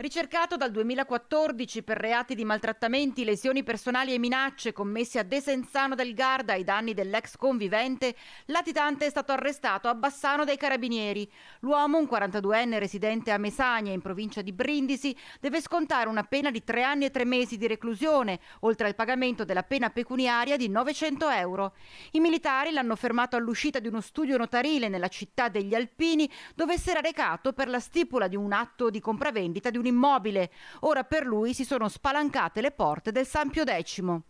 Ricercato dal 2014 per reati di maltrattamenti, lesioni personali e minacce commessi a Desenzano del Garda ai danni dell'ex convivente, latitante è stato arrestato a Bassano dai carabinieri. L'uomo, un 42enne residente a Mesania, in provincia di Brindisi, deve scontare una pena di tre anni e tre mesi di reclusione, oltre al pagamento della pena pecuniaria di 900 euro. I militari l'hanno fermato all'uscita di uno studio notarile nella città degli Alpini, dove si era recato per la stipula di un atto di compravendita di un immobile. Ora per lui si sono spalancate le porte del San Pio X.